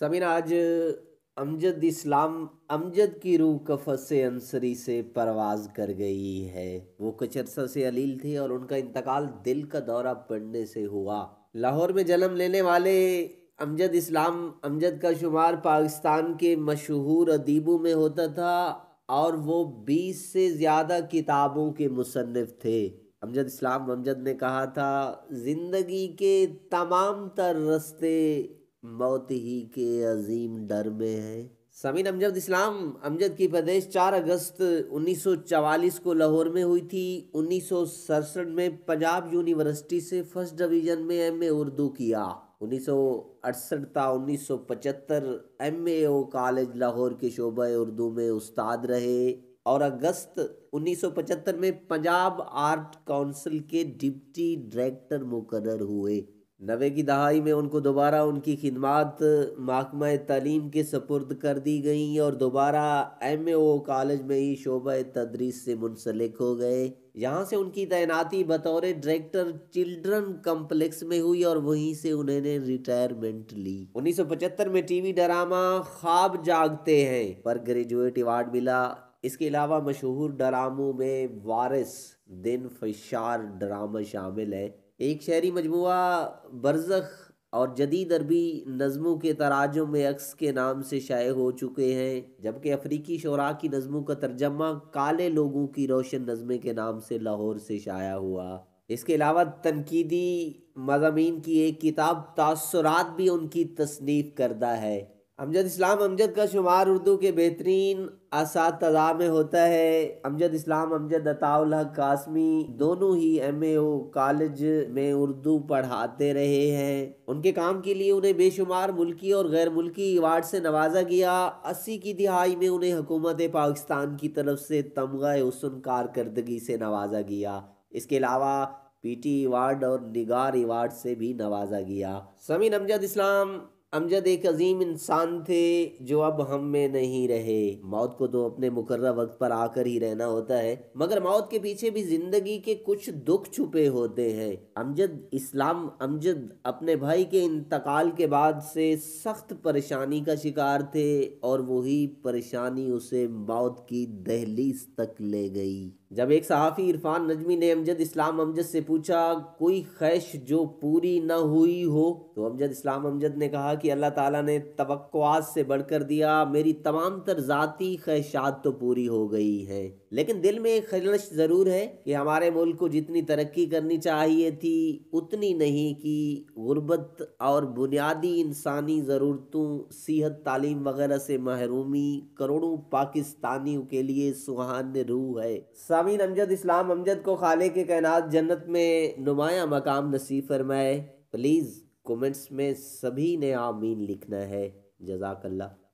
समीन आज अमजद इस्लाम अमजद की रूह कफस से अंसरी से परवाज कर गई है वो कुछ अरसा से अलील थे और उनका इंतकाल दिल का दौरा पड़ने से हुआ लाहौर में जन्म लेने वाले अमजद इस्लाम अमजद का शुमार पाकिस्तान के मशहूर अदीबों में होता था और वो बीस से ज़्यादा किताबों के मुसनफ़ थे अमजद इस्लाम अमजद ने कहा था ज़िंदगी के तमाम तर रस्ते मौत ही के अजीम डर में है समीन अमजद इस्लाम अमजद की प्रदेश 4 अगस्त 1944 को लाहौर में हुई थी उन्नीस में पंजाब यूनिवर्सिटी से फर्स्ट डिवीजन में एम ए उर्दू किया उन्नीस था उन्नीस सौ पचहत्तर M A O college Lahore के शोबा उर्दू में उस्ताद रहे और अगस्त 1975 में पंजाब आर्ट काउंसिल के डिप्टी डायरेक्टर मुकर हुए नवे की दहाई में उनको दोबारा उनकी खिदमत महकमा तलीम के सपुर्द कर दी गई और दोबारा एम ए ओ कॉलेज में ही शोबा तदरीस से मुंसलिक हो गए यहाँ से उनकी तैनाती बतौर डायरेक्टर चिल्ड्रन कम्प्लेक्स में हुई और वहीं से उन्होंने रिटायरमेंट ली 1975 में टीवी ड्रामा ख्वाब जागते हैं पर ग्रेजुएट अवार्ड मिला इसके अलावा मशहूर ड्रामों में वारिस दिन फशार ड्रामा शामिल है एक शहरी मजमुआ बरज़ और जदीद अरबी नज़मों के तराजों में अक्स के नाम से शाये हो चुके हैं जबकि अफ्रीकी शरा की नज़मों का तर्जमा काले लोगों की रोशन नज़में के नाम से लाहौर से शाया हुआ इसके अलावा तनकीदी मजामी की एक किताब तासरात भी उनकी तसनीफ़ करदा है अमजद इस्लाम अमजद का शुमार उर्दू के बेहतरीन इस में होता है अमजद इस्लाम अमजद अताउल हक कासमी दोनों ही एम कॉलेज में उर्दू पढ़ाते रहे हैं उनके काम के लिए उन्हें बेशुमार मुल्की और गैर मुल्की अवार्ड से नवाजा गया अस्सी की दिहाई में उन्हें हुकूमत पाकिस्तान की तरफ से तमगा उसन कारकर्दगी से नवाजा गया इसके अलावा पीटी अवार्ड और निगार अवार्ड से भी नवाजा गया समीन अमजद इस्लाम अमजद एक अजीम इंसान थे जो अब हम में नहीं रहे मौत को तो अपने मुकर्र वक्त पर आकर ही रहना होता है मगर मौत के पीछे भी जिंदगी के कुछ दुख छुपे होते हैं अमजद इस्लाम अमजद अपने भाई के इंतकाल के बाद से सख्त परेशानी का शिकार थे और वही परेशानी उसे मौत की दहलीज तक ले गई जब एक सहाफ़ी इरफान नजमी ने अमजद इस्लाम अमजद से पूछा कोई खैश जो पूरी न हुई हो तो अमजद इस्लाम अमजद ने कहा कि अल्लाह ताला ने तवक़ात से बढ़कर दिया मेरी तमाम तर ज़ाती ख्वाहिशात तो पूरी हो गई है लेकिन दिल में एक खलश ज़रूर है कि हमारे मुल्क को जितनी तरक्की करनी चाहिए थी उतनी नहीं कि गुर्बत और बुनियादी इंसानी ज़रूरतों सेहत तालीम वगैरह से महरूमी करोड़ों पाकिस्तानियों के लिए सुहान रूह है सामीन अमजद इस्लाम अमजद को खाले के कायनात जन्नत में नुमाया मकाम नसीब फरमाए प्लीज़ कमेंट्स में सभी ने आमीन लिखना है जजाकल्ला